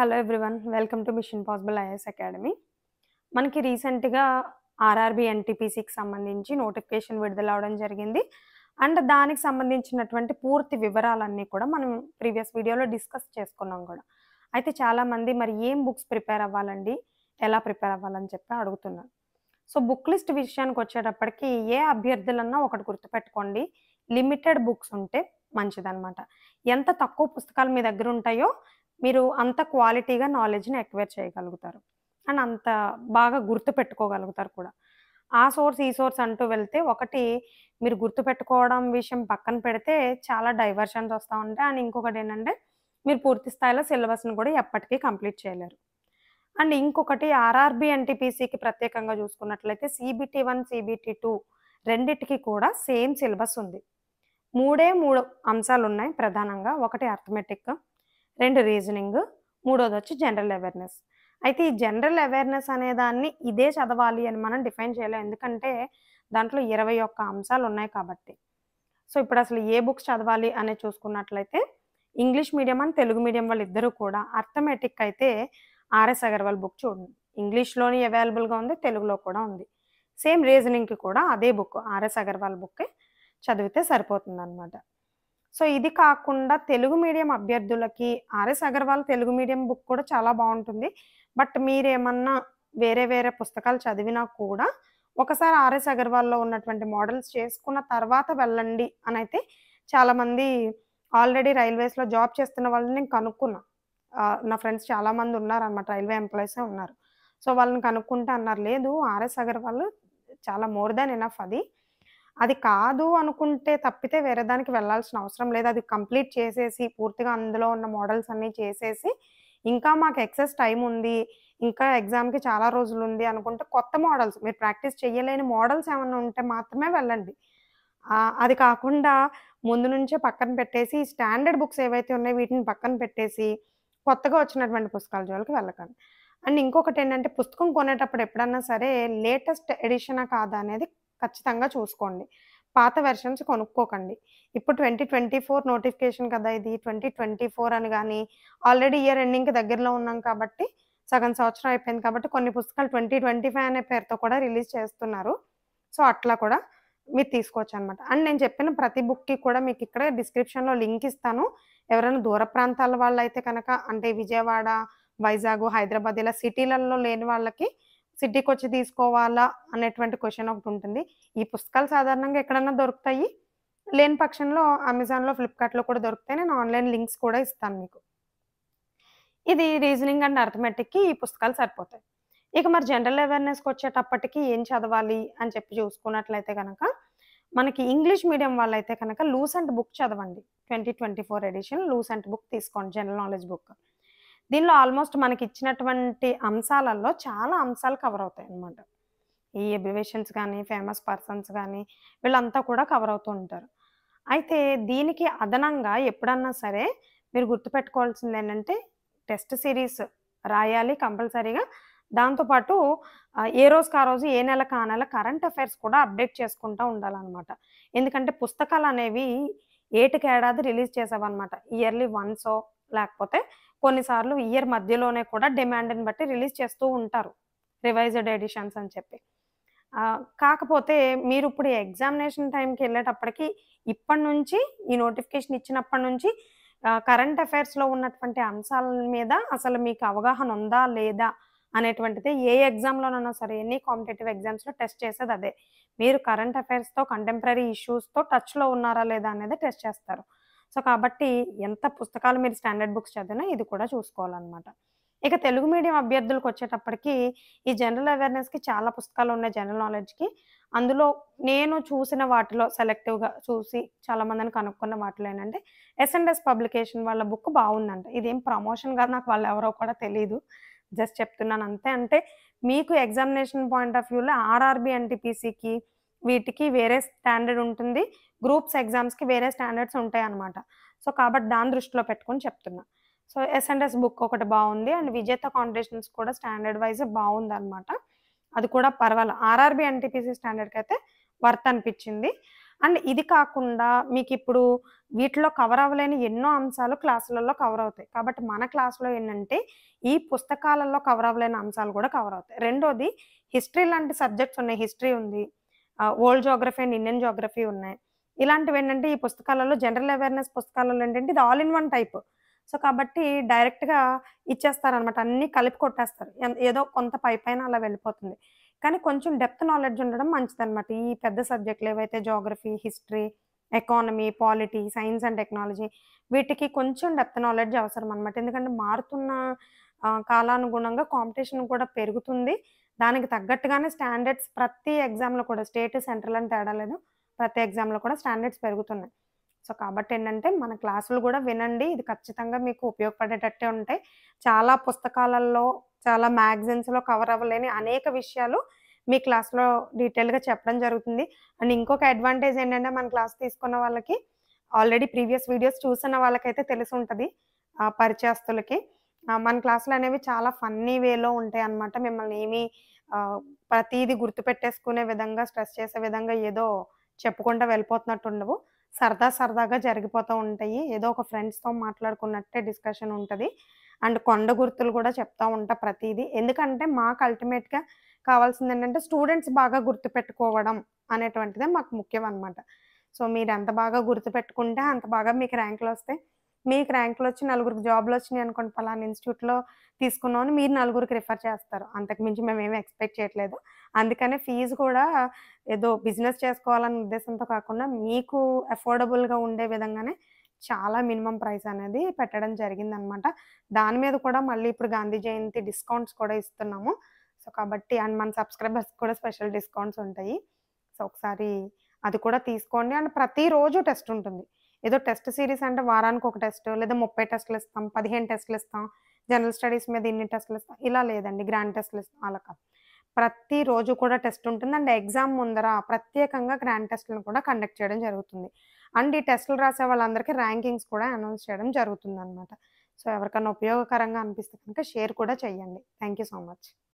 hello everyone welcome to Mission Possible IS Academy మనకి రీసెంట్గా RRB ఎన్టీపీసీకి సంబంధించి నోటిఫికేషన్ విడుదల అవడం జరిగింది అండ్ దానికి సంబంధించినటువంటి పూర్తి వివరాలన్నీ కూడా మనం ప్రీవియస్ వీడియోలో డిస్కస్ చేసుకున్నాం కూడా అయితే చాలామంది మరి ఏం బుక్స్ ప్రిపేర్ అవ్వాలండి ఎలా ప్రిపేర్ అవ్వాలని చెప్పి అడుగుతున్నారు సో బుక్ లిస్ట్ విషయానికి వచ్చేటప్పటికి ఏ అభ్యర్థులన్నా ఒకటి గుర్తుపెట్టుకోండి లిమిటెడ్ బుక్స్ ఉంటే మంచిదన్నమాట ఎంత తక్కువ పుస్తకాలు మీ దగ్గర ఉంటాయో మీరు అంత క్వాలిటీగా నాలెడ్జ్ని అక్వైర్ చేయగలుగుతారు అండ్ అంత బాగా గుర్తు పెట్టుకోగలుగుతారు కూడా ఆ సోర్స్ ఈ సోర్స్ అంటూ వెళ్తే ఒకటి మీరు గుర్తుపెట్టుకోవడం విషయం పక్కన పెడితే చాలా డైవర్షన్స్ వస్తూ ఉంటాయి అండ్ ఇంకొకటి ఏంటంటే మీరు పూర్తి స్థాయిలో సిలబస్ని కూడా ఎప్పటికీ కంప్లీట్ చేయలేరు అండ్ ఇంకొకటి ఆర్ఆర్బి ఎన్టీపీసీకి ప్రత్యేకంగా చూసుకున్నట్లయితే సిబిటి వన్ సిబిటి టూ రెండిటికి కూడా సేమ్ సిలబస్ ఉంది మూడే మూడు అంశాలు ఉన్నాయి ప్రధానంగా ఒకటి అర్థమెటిక్ రెండు రీజనింగ్ మూడోది వచ్చి జనరల్ అవేర్నెస్ అయితే ఈ జనరల్ అవేర్నెస్ అనే దాన్ని ఇదే చదవాలి అని మనం డిఫైన్ చేయలేం ఎందుకంటే దాంట్లో ఇరవై ఒక్క అంశాలు ఉన్నాయి కాబట్టి సో ఇప్పుడు అసలు ఏ బుక్స్ చదవాలి అని చూసుకున్నట్లయితే ఇంగ్లీష్ మీడియం అని తెలుగు మీడియం వాళ్ళు ఇద్దరు కూడా అర్థమెటిక్ అయితే ఆర్ఎస్ అగర్వాల్ బుక్ చూడండి ఇంగ్లీష్లోని అవైలబుల్గా ఉంది తెలుగులో కూడా ఉంది సేమ్ రీజనింగ్కి కూడా అదే బుక్ ఆర్ఎస్ అగర్వాల్ బుక్ చదివితే సరిపోతుంది అనమాట సో ఇది కాకుండా తెలుగు మీడియం అభ్యర్థులకి RS Agarwal Telugu medium book కూడా చాలా బాగుంటుంది బట్ మీరేమన్నా వేరే వేరే పుస్తకాలు చదివినా కూడా ఒకసారి ఆర్ఎస్ అగర్వాల్లో ఉన్నటువంటి మోడల్స్ చేసుకున్న తర్వాత వెళ్ళండి అని అయితే చాలామంది ఆల్రెడీ రైల్వేస్లో జాబ్ చేస్తున్న వాళ్ళని నేను కనుక్కున్నా నా ఫ్రెండ్స్ చాలామంది ఉన్నారనమాట రైల్వే ఎంప్లాయీసే ఉన్నారు సో వాళ్ళని కనుక్కుంటే అన్నారు లేదు ఆర్ఎస్ అగర్వాల్ చాలా మోర్ దాన్ ఎనఫ్ అది అది కాదు అనుకుంటే తప్పితే వేరే దానికి వెళ్ళాల్సిన అవసరం లేదు అది కంప్లీట్ చేసేసి పూర్తిగా అందులో ఉన్న మోడల్స్ అన్నీ చేసేసి ఇంకా మాకు ఎక్సెస్ టైం ఉంది ఇంకా ఎగ్జామ్కి చాలా రోజులు ఉంది అనుకుంటే కొత్త మోడల్స్ మీరు ప్రాక్టీస్ చేయలేని మోడల్స్ ఏమైనా ఉంటే మాత్రమే వెళ్ళండి అది కాకుండా ముందు నుంచే పక్కన పెట్టేసి స్టాండర్డ్ బుక్స్ ఏవైతే ఉన్నాయో వీటిని పక్కన పెట్టేసి కొత్తగా వచ్చినటువంటి పుస్తకాల జోలికి వెళ్ళకండి అండ్ ఇంకొకటి ఏంటంటే పుస్తకం కొనేటప్పుడు ఎప్పుడన్నా సరే లేటెస్ట్ ఎడిషనా కాదా అనేది ఖచ్చితంగా చూసుకోండి పాత వెర్షన్స్ కొనుక్కోకండి ఇప్పుడు ట్వంటీ ట్వంటీ ఫోర్ నోటిఫికేషన్ కదా ఇది ట్వంటీ ట్వంటీ ఫోర్ అని కానీ ఆల్రెడీ ఇయర్ ఎండింగ్కి దగ్గరలో ఉన్నాం కాబట్టి సగం సంవత్సరం అయిపోయింది కాబట్టి కొన్ని పుస్తకాలు ట్వంటీ ట్వంటీ ఫైవ్ అనే పేరుతో కూడా రిలీజ్ చేస్తున్నారు సో అట్లా కూడా మీరు తీసుకోవచ్చు అనమాట అండ్ నేను చెప్పిన ప్రతి బుక్కి కూడా మీకు ఇక్కడ డిస్క్రిప్షన్లో లింక్ ఇస్తాను ఎవరైనా దూర ప్రాంతాల వాళ్ళు అయితే కనుక అంటే విజయవాడ వైజాగ్ హైదరాబాద్ ఇలా సిటీలలో లేని వాళ్ళకి సిటీకి వచ్చి తీసుకోవాలా అనేటువంటి క్వశ్చన్ ఒకటి ఉంటుంది ఈ పుస్తకాలు సాధారణంగా ఎక్కడన్నా దొరుకుతాయి లేని పక్షంలో అమెజాన్లో ఫ్లిప్కార్ట్లో కూడా దొరుకుతాయి నేను ఆన్లైన్ లింక్స్ కూడా ఇస్తాను మీకు ఇది రీజనింగ్ అండ్ అర్థమెటిక్కి ఈ పుస్తకాలు సరిపోతాయి ఇక మరి జనరల్ అవేర్నెస్కి వచ్చేటప్పటికి ఏం చదవాలి అని చెప్పి చూసుకున్నట్లయితే కనుక మనకి ఇంగ్లీష్ మీడియం అయితే కనుక లూసెంట్ బుక్ చదవండి twenty twenty four edition Lucent book తీసుకోండి జనరల్ నాలెడ్జ్ బుక్ దీనిలో ఆల్మోస్ట్ మనకి ఇచ్చినటువంటి అంశాలలో చాలా అంశాలు కవర్ అవుతాయి అన్నమాట ఈ ఎబివేషన్స్ కానీ ఫేమస్ పర్సన్స్ కానీ వీళ్ళంతా కూడా కవర్ అవుతూ ఉంటారు అయితే దీనికి అదనంగా ఎప్పుడన్నా సరే మీరు గుర్తుపెట్టుకోవాల్సింది ఏంటంటే టెస్ట్ సిరీస్ రాయాలి కంపల్సరీగా దాంతోపాటు ఏ రోజు ఆ రోజు ఏ నెల ఆ నెల కరెంట్ అఫైర్స్ కూడా అప్డేట్ చేసుకుంటూ ఉండాలన్నమాట ఎందుకంటే పుస్తకాలు అనేవి ఏటికి ఏడాది రిలీజ్ చేసావన్నమాట ఇయర్లీ వన్సో లేకపోతే కొన్నిసార్లు ఇయర్ మధ్యలోనే కూడా డిమాండ్ని బట్టి రిలీజ్ చేస్తూ ఉంటారు రివైజ్డ్ ఎడిషన్స్ అని చెప్పి కాకపోతే మీరు ఇప్పుడు ఎగ్జామినేషన్ టైంకి వెళ్ళేటప్పటికి ఇప్పటి నుంచి ఈ నోటిఫికేషన్ ఇచ్చినప్పటి నుంచి కరెంట్ అఫైర్స్లో ఉన్నటువంటి అంశాల మీద అసలు మీకు అవగాహన ఉందా లేదా అనేటువంటిది ఏ ఎగ్జామ్లోనైనా సరే ఎన్ని కాంపిటేటివ్ ఎగ్జామ్స్లో టెస్ట్ చేసేది అదే మీరు కరెంట్ అఫైర్స్తో కంటెంపరీ ఇష్యూస్తో టచ్లో ఉన్నారా లేదా అనేది టెస్ట్ చేస్తారు సో కాబట్టి ఎంత పుస్తకాలు మీరు స్టాండర్డ్ బుక్స్ చదివినా ఇది కూడా చూసుకోవాలన్నమాట ఇక తెలుగు మీడియం అభ్యర్థులకు వచ్చేటప్పటికి ఈ జనరల్ అవేర్నెస్కి చాలా పుస్తకాలు ఉన్నాయి జనరల్ నాలెడ్జ్కి అందులో నేను చూసిన వాటిలో సెలెక్టివ్గా చూసి చాలామందిని కనుక్కున్న వాటిలో ఏంటంటే ఎస్ఎండ్ఎస్ పబ్లికేషన్ వాళ్ళ బుక్ బాగుందంట ఇదేం ప్రమోషన్ కాదు నాకు వాళ్ళు ఎవరో కూడా తెలియదు జస్ట్ చెప్తున్నాను అంతే అంటే మీకు ఎగ్జామినేషన్ పాయింట్ ఆఫ్ వ్యూలో ఆర్ఆర్బి ఎన్టీపీసీకి వీటికి వేరే స్టాండర్డ్ ఉంటుంది గ్రూప్స్ ఎగ్జామ్స్కి వేరే స్టాండర్డ్స్ ఉంటాయి అనమాట సో కాబట్టి దాని దృష్టిలో పెట్టుకొని చెప్తున్నా సో ఎస్ఎండ్ఎస్ బుక్ ఒకటి బాగుంది అండ్ విజేత కాంపిటీషన్స్ కూడా స్టాండర్డ్ వైజ్ బాగుంది అనమాట అది కూడా పర్వాలేదు ఆర్ఆర్బి ఎన్టీపీసీ స్టాండర్డ్కి అయితే వర్త్ అనిపించింది అండ్ ఇది కాకుండా మీకు ఇప్పుడు వీటిలో కవర్ అవ్వలేని ఎన్నో అంశాలు క్లాసులలో కవర్ అవుతాయి కాబట్టి మన క్లాస్లో ఏంటంటే ఈ పుస్తకాలలో కవర్ అవ్వలేని అంశాలు కూడా కవర్ అవుతాయి రెండోది హిస్టరీ లాంటి సబ్జెక్ట్స్ ఉన్నాయి హిస్టరీ ఉంది old geography and Indian geography ఉన్నాయి ఇలాంటివి ఏంటంటే ఈ పుస్తకాలలో జనరల్ అవేర్నెస్ పుస్తకాలలో ఏంటంటే ఇది all in one type so కాబట్టి డైరెక్ట్గా ఇచ్చేస్తారనమాట అన్నీ కలిపి కొట్టేస్తారు ఏదో కొంత పై పైన అలా వెళ్ళిపోతుంది కానీ కొంచెం డెప్త్ నాలెడ్జ్ ఉండడం మంచిదన్నమాట ఈ పెద్ద సబ్జెక్టులు ఏవైతే geography history economy polity science and technology వీటికి కొంచెం డెప్త్ నాలెడ్జ్ అవసరం అనమాట ఎందుకంటే మారుతున్న కాలానుగుణంగా కాంపిటీషన్ కూడా పెరుగుతుంది దానికి తగ్గట్టుగానే స్టాండర్డ్స్ ప్రతి ఎగ్జామ్లో కూడా స్టేట్ సెంట్రల్ అని తేడా లేదు ప్రతి ఎగ్జామ్లో కూడా స్టాండర్డ్స్ పెరుగుతున్నాయి సో కాబట్టి ఏంటంటే మన క్లాసులు కూడా వినండి ఇది ఖచ్చితంగా మీకు ఉపయోగపడేటట్టే ఉంటాయి చాలా పుస్తకాలలో చాలా మ్యాగజైన్స్లో కవర్ అవ్వలేని అనేక విషయాలు మీ క్లాస్లో డీటెయిల్గా చెప్పడం జరుగుతుంది అండ్ ఇంకొక అడ్వాంటేజ్ ఏంటంటే మన క్లాస్ తీసుకున్న వాళ్ళకి ఆల్రెడీ ప్రీవియస్ వీడియోస్ చూసిన వాళ్ళకైతే తెలిసి ఉంటుంది పరిచయస్తులకి మన క్లాసులు అనేవి చాలా ఫన్నీ వేలో ఉంటాయి అనమాట మిమ్మల్ని ఏమీ గుర్తు పెట్టేసుకునే విధంగా స్ట్రెస్ చేసే విధంగా ఏదో చెప్పుకుంటూ వెళ్ళిపోతున్నట్టు ఉండవు సరదా సరదాగా జరిగిపోతూ ఉంటాయి ఏదో ఒక ఫ్రెండ్స్తో మాట్లాడుకున్నట్టే డిస్కషన్ ఉంటుంది అండ్ కొండ గుర్తులు కూడా చెప్తూ ఉంటా ప్రతీదీ ఎందుకంటే మాకు అల్టిమేట్గా కావాల్సింది ఏంటంటే స్టూడెంట్స్ బాగా గుర్తుపెట్టుకోవడం అనేటువంటిదే మాకు ముఖ్యం అనమాట సో మీరు ఎంత బాగా గుర్తుపెట్టుకుంటే అంత బాగా మీకు ర్యాంకులు వస్తాయి మీకు ర్యాంకులు వచ్చి నలుగురికి జాబ్లు వచ్చినాయి అనుకోండి పలానా ఇన్స్టిట్యూట్లో అని మీరు నలుగురికి రిఫర్ చేస్తారు అంతకుమించి మేము ఏమి ఎక్స్పెక్ట్ చేయట్లేదు అందుకనే ఫీజు కూడా ఏదో బిజినెస్ చేసుకోవాలనే ఉద్దేశంతో కాకుండా మీకు అఫోర్డబుల్గా ఉండే విధంగానే చాలా మినిమం ప్రైస్ అనేది పెట్టడం జరిగిందనమాట దాని మీద కూడా మళ్ళీ ఇప్పుడు గాంధీ జయంతి డిస్కౌంట్స్ కూడా ఇస్తున్నాము సో కాబట్టి అండ్ మన సబ్స్క్రైబర్స్ కూడా స్పెషల్ డిస్కౌంట్స్ ఉంటాయి సో ఒకసారి అది కూడా తీసుకోండి అండ్ ప్రతిరోజు టెస్ట్ ఉంటుంది ఏదో టెస్ట్ సిరీస్ అంటే వారానికి ఒక టెస్ట్ లేదా ముప్పై టెస్ట్లు ఇస్తాం పదిహేను టెస్ట్లు ఇస్తాం జనరల్ స్టడీస్ మీద ఇన్ని టెస్ట్లు ఇస్తాం ఇలా లేదండి గ్రాండ్ టెస్ట్లు ఇస్తాం అలా కాదు ప్రతిరోజు కూడా టెస్ట్ ఉంటుంది అండ్ ఎగ్జామ్ ముందర ప్రత్యేకంగా గ్రాండ్ టెస్టులను కూడా కండక్ట్ చేయడం జరుగుతుంది అండ్ ఈ టెస్టులు రాసే వాళ్ళందరికీ ర్యాంకింగ్స్ కూడా అనౌన్స్ చేయడం జరుగుతుంది అనమాట సో ఎవరికైనా ఉపయోగకరంగా అనిపిస్తే కనుక షేర్ కూడా చేయండి థ్యాంక్ యూ సో మచ్